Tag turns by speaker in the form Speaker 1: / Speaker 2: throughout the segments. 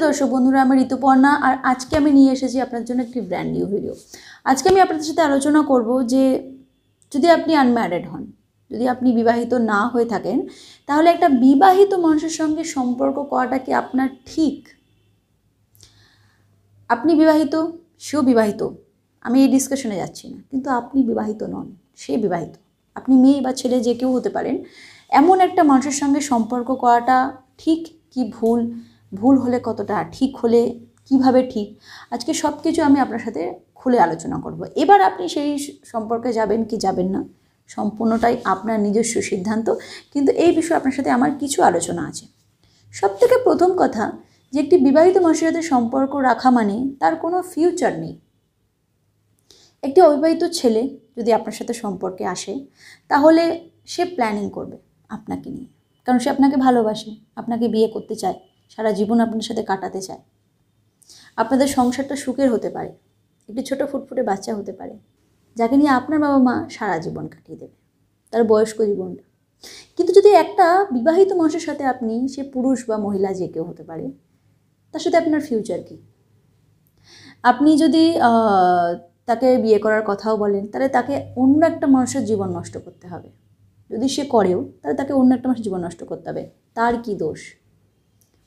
Speaker 1: প্রিয় দর্শক বন্ধুরা আমি ঋতুপর্ণা আর আজকে আমি নিয়ে এসেছি আপনার জন্য একটি ব্র্যান্ড নিউ ভিডিও আজকে আমি আপনাদের সাথে আলোচনা করব যে যদি আপনি আনম্যারিড হন যদি আপনি বিবাহিত না হয়ে থাকেন তাহলে একটা বিবাহিত মানুষের সঙ্গে সম্পর্ক করাটা কি আপনার ঠিক আপনি বিবাহিত সেও বিবাহিত আমি এই ডিসকাশনে যাচ্ছি না কিন্তু আপনি বিবাহিত নন সে বিবাহিত আপনি মেয়ে বা ছেলে যে কেউ হতে পারেন এমন একটা মানুষের সঙ্গে সম্পর্ক করাটা ঠিক কি ভুল ভুল হলে কতটা ঠিক হলে কিভাবে ঠিক আজকে সব কিছু আমি আপনার সাথে খুলে আলোচনা করব এবার আপনি সেই সম্পর্কে যাবেন কি যাবেন না সম্পূর্ণটাই আপনার নিজস্ব সিদ্ধান্ত কিন্তু এই বিষয়ে আপনার সাথে আমার কিছু আলোচনা আছে সব থেকে প্রথম কথা যে একটি বিবাহিত মানুষের সাথে সম্পর্ক রাখা মানে তার কোনো ফিউচার নেই একটি অবিবাহিত ছেলে যদি আপনার সাথে সম্পর্কে আসে তাহলে সে প্ল্যানিং করবে আপনাকে নিয়ে কারণ সে আপনাকে ভালোবাসে আপনাকে বিয়ে করতে চায় সারা জীবন আপনার সাথে কাটাতে চায় আপনাদের সংসারটা সুখের হতে পারে একটি ছোট ফুটফুটে বাচ্চা হতে পারে যাকে নিয়ে আপনার বাবা মা সারা জীবন কাটিয়ে দেবে তার বয়স্ক জীবনটা কিন্তু যদি একটা বিবাহিত মানুষের সাথে আপনি সে পুরুষ বা মহিলা যে কেউ হতে পারে তার সাথে আপনার ফিউচার কী আপনি যদি তাকে বিয়ে করার কথাও বলেন তাহলে তাকে অন্য একটা মানুষের জীবন নষ্ট করতে হবে যদি সে করেও তাহলে তাকে অন্য একটা মানুষের জীবন নষ্ট করতে হবে তার কি দোষ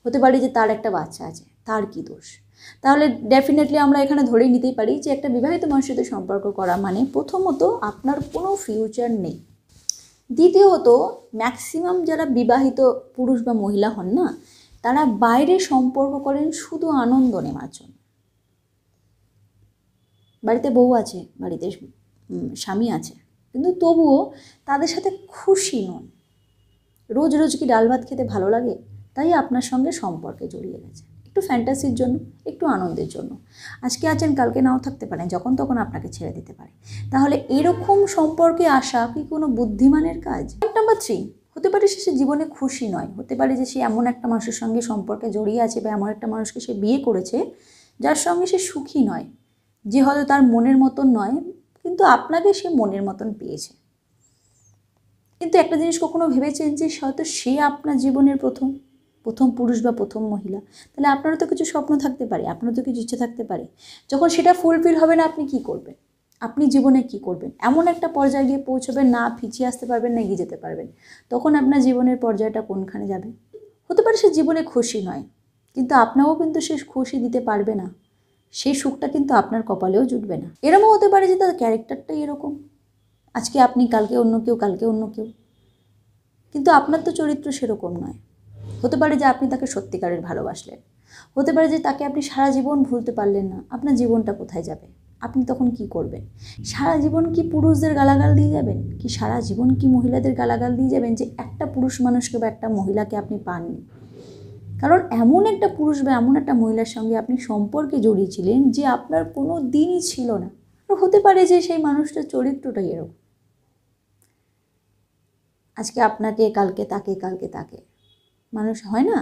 Speaker 1: হতে পারে যে তার একটা বাচ্চা আছে তার কি দোষ তাহলে ডেফিনেটলি আমরা এখানে ধরেই নিতেই পারি যে একটা বিবাহিত মানুষের সাথে সম্পর্ক করা মানে প্রথমত আপনার কোনো ফিউচার নেই দ্বিতীয়ত ম্যাক্সিমাম যারা বিবাহিত পুরুষ বা মহিলা হন না তারা বাইরে সম্পর্ক করেন শুধু আনন্দ নেওয়ার জন্য বাড়িতে বউ আছে বাড়িতে স্বামী আছে কিন্তু তবুও তাদের সাথে খুশি নন রোজ রোজ কি ডাল ভাত খেতে ভালো লাগে তাই আপনার সঙ্গে সম্পর্কে জড়িয়ে গেছে একটু ফ্যান্টাসির জন্য একটু আনন্দের জন্য আজকে আছেন কালকে নাও থাকতে পারেন যখন তখন আপনাকে ছেড়ে দিতে পারে তাহলে এরকম সম্পর্কে আসা কি কোনো বুদ্ধিমানের কাজ নাম্বার থ্রি হতে পারে সে জীবনে খুশি নয় হতে পারে যে সে এমন একটা মানুষের সঙ্গে সম্পর্কে জড়িয়ে আছে বা এমন একটা মানুষকে সে বিয়ে করেছে যার সঙ্গে সে সুখী নয় যে হয়তো তার মনের মতন নয় কিন্তু আপনাকে সে মনের মতন পেয়েছে কিন্তু একটা জিনিস কখনো ভেবেছেন যে হয়তো সে আপনার জীবনের প্রথম প্রথম পুরুষ বা প্রথম মহিলা তাহলে আপনারও তো কিছু স্বপ্ন থাকতে পারে আপনারও তো কিছু ইচ্ছে থাকতে পারে যখন সেটা ফুলফিল হবে না আপনি কি করবেন আপনি জীবনে কি করবেন এমন একটা পর্যায়ে গিয়ে পৌঁছবেন না পিছিয়ে আসতে পারবেন না এগিয়ে যেতে পারবেন তখন আপনার জীবনের পর্যায়টা কোনখানে যাবে হতে পারে সে জীবনে খুশি নয় কিন্তু আপনাকেও কিন্তু সে খুশি দিতে পারবে না সেই সুখটা কিন্তু আপনার কপালেও জুটবে না এরমও হতে পারে যে তার ক্যারেক্টারটাই এরকম আজকে আপনি কালকে অন্য কেউ কালকে অন্য কেউ কিন্তু আপনার তো চরিত্র সেরকম নয় হতে পারে যে আপনি তাকে সত্যিকারের ভালোবাসলেন হতে পারে যে তাকে আপনি সারা জীবন ভুলতে পারলেন না আপনার জীবনটা কোথায় যাবে আপনি তখন কি করবেন সারা জীবন কি পুরুষদের গালাগাল দিয়ে যাবেন কি সারা জীবন কি মহিলাদের গালাগাল দিয়ে যাবেন যে একটা পুরুষ মানুষকে বা একটা মহিলাকে আপনি পাননি কারণ এমন একটা পুরুষ বা এমন একটা মহিলার সঙ্গে আপনি সম্পর্কে জড়িয়েছিলেন যে আপনার কোনো দিনই ছিল না হতে পারে যে সেই মানুষটার চরিত্রটাই এরকম আজকে আপনাকে কালকে তাকে কালকে তাকে মানুষ হয় না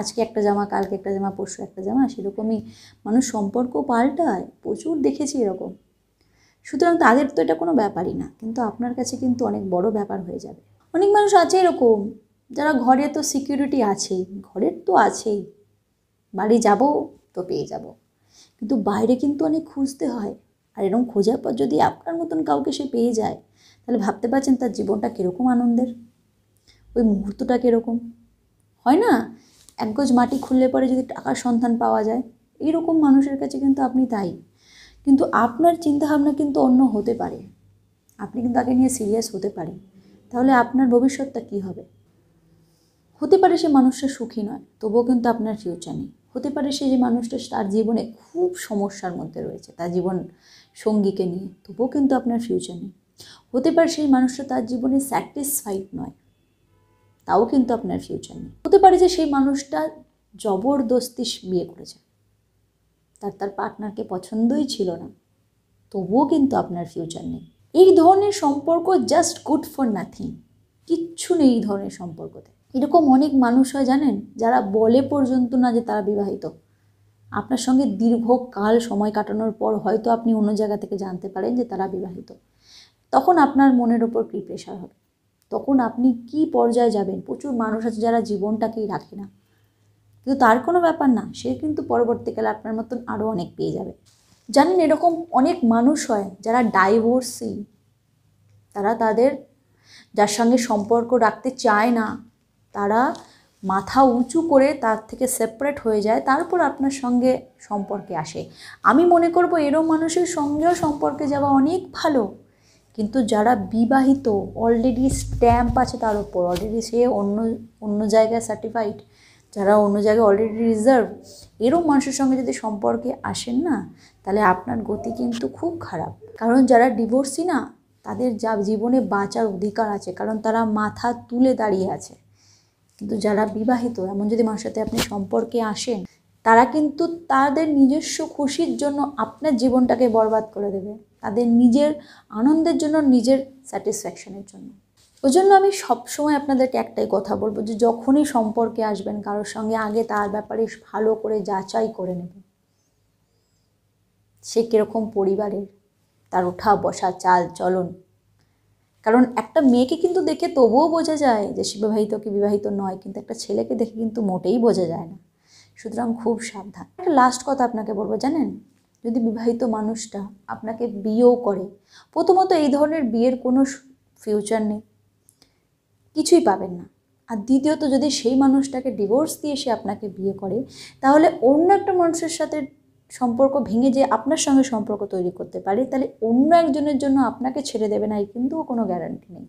Speaker 1: আজকে একটা জামা কালকে একটা জামা পরশু একটা জামা সেরকমই মানুষ সম্পর্ক পাল্টায় প্রচুর দেখেছি এরকম সুতরাং তাদের তো এটা কোনো ব্যাপারই না কিন্তু আপনার কাছে কিন্তু অনেক বড় ব্যাপার হয়ে যাবে অনেক মানুষ আছে এরকম যারা ঘরে তো সিকিউরিটি আছেই ঘরের তো আছেই বাড়ি যাব তো পেয়ে যাব কিন্তু বাইরে কিন্তু অনেক খুঁজতে হয় আর এরকম খোঁজার পর যদি আপনার মতন কাউকে সে পেয়ে যায় তাহলে ভাবতে পারছেন তার জীবনটা কীরকম আনন্দের ওই মুহূর্তটা কীরকম হয় না এক গজ মাটি খুললে পরে যদি টাকার সন্ধান পাওয়া যায় এইরকম মানুষের কাছে কিন্তু আপনি তাই কিন্তু আপনার চিন্তাভাবনা কিন্তু অন্য হতে পারে আপনি কিন্তু তাকে নিয়ে সিরিয়াস হতে পারেন তাহলে আপনার ভবিষ্যৎটা কী হবে হতে পারে সে মানুষটা সুখী নয় তবুও কিন্তু আপনার ফিউচার নেই হতে পারে সে যে মানুষটা তার জীবনে খুব সমস্যার মধ্যে রয়েছে তার জীবন সঙ্গীকে নিয়ে তবুও কিন্তু আপনার ফিউচার নেই হতে পারে সেই মানুষটা তার জীবনে স্যাটিসফাইড নয় তাও কিন্তু আপনার ফিউচার নেই হতে পারে যে সেই মানুষটা জবরদস্তি বিয়ে করেছে তার তার পার্টনারকে পছন্দই ছিল না তবুও কিন্তু আপনার ফিউচার নেই এই ধরনের সম্পর্ক জাস্ট গুড ফর নাথিং কিচ্ছু নেই এই ধরনের সম্পর্কতে এরকম অনেক মানুষ হয় জানেন যারা বলে পর্যন্ত না যে তারা বিবাহিত আপনার সঙ্গে দীর্ঘকাল সময় কাটানোর পর হয়তো আপনি অন্য জায়গা থেকে জানতে পারেন যে তারা বিবাহিত তখন আপনার মনের ওপর কী প্রেশার হবে তখন আপনি কি পর্যায়ে যাবেন প্রচুর মানুষ আছে যারা জীবনটাকেই রাখে না কিন্তু তার কোনো ব্যাপার না সে কিন্তু পরবর্তীকালে আপনার মতন আরও অনেক পেয়ে যাবে জানেন এরকম অনেক মানুষ হয় যারা ডাইভোর্সি তারা তাদের যার সঙ্গে সম্পর্ক রাখতে চায় না তারা মাথা উঁচু করে তার থেকে সেপারেট হয়ে যায় তারপর আপনার সঙ্গে সম্পর্কে আসে আমি মনে করব এরম মানুষের সঙ্গেও সম্পর্কে যাওয়া অনেক ভালো কিন্তু যারা বিবাহিত অলরেডি স্ট্যাম্প আছে তার উপর অলরেডি সে অন্য অন্য জায়গায় সার্টিফাইড যারা অন্য জায়গায় অলরেডি রিজার্ভ এরম মানুষের সঙ্গে যদি সম্পর্কে আসেন না তাহলে আপনার গতি কিন্তু খুব খারাপ কারণ যারা ডিভোর্সি না তাদের যা জীবনে বাঁচার অধিকার আছে কারণ তারা মাথা তুলে দাঁড়িয়ে আছে কিন্তু যারা বিবাহিত এমন যদি মানুষের সাথে আপনি সম্পর্কে আসেন তারা কিন্তু তাদের নিজস্ব খুশির জন্য আপনার জীবনটাকে বরবাদ করে দেবে তাদের নিজের আনন্দের জন্য নিজের স্যাটিসফ্যাকশনের জন্য ওই জন্য আমি সবসময় আপনাদেরকে একটাই কথা বলবো যে যখনই সম্পর্কে আসবেন কারোর সঙ্গে আগে তার ব্যাপারে ভালো করে যাচাই করে নেবেন সে কীরকম পরিবারের তার ওঠা বসা চাল চলন কারণ একটা মেয়েকে কিন্তু দেখে তবুও বোঝা যায় যে সে বিবাহিত কি বিবাহিত নয় কিন্তু একটা ছেলেকে দেখে কিন্তু মোটেই বোঝা যায় না সুতরাং খুব সাবধান একটা লাস্ট কথা আপনাকে বলবো জানেন যদি বিবাহিত মানুষটা আপনাকে বিয়েও করে প্রথমত এই ধরনের বিয়ের কোনো ফিউচার নেই কিছুই পাবেন না আর দ্বিতীয়ত যদি সেই মানুষটাকে ডিভোর্স দিয়ে সে আপনাকে বিয়ে করে তাহলে অন্য একটা মানুষের সাথে সম্পর্ক ভেঙে যে আপনার সঙ্গে সম্পর্ক তৈরি করতে পারে তাহলে অন্য একজনের জন্য আপনাকে ছেড়ে দেবে না এই কিন্তু কোনো গ্যারান্টি নেই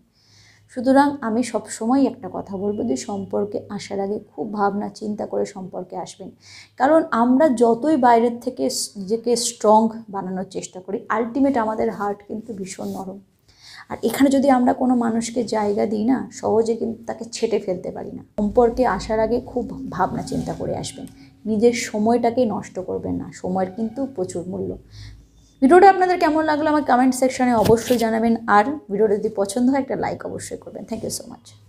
Speaker 1: সুতরাং আমি সময় একটা কথা বলবো যে সম্পর্কে আসার আগে খুব ভাবনা চিন্তা করে সম্পর্কে আসবেন কারণ আমরা যতই বাইরের থেকে নিজেকে স্ট্রং বানানোর চেষ্টা করি আলটিমেট আমাদের হার্ট কিন্তু ভীষণ নরম আর এখানে যদি আমরা কোনো মানুষকে জায়গা দিই না সহজে কিন্তু তাকে ছেটে ফেলতে পারি না সম্পর্কে আসার আগে খুব ভাবনা চিন্তা করে আসবেন নিজের সময়টাকে নষ্ট করবেন না সময়ের কিন্তু প্রচুর মূল্য ভিডিওটা আপনাদের কেমন লাগলো আমার কমেন্ট সেকশনে অবশ্যই জানাবেন আর ভিডিওটা যদি পছন্দ হয় একটা লাইক অবশ্যই করবেন থ্যাংক ইউ সো মাচ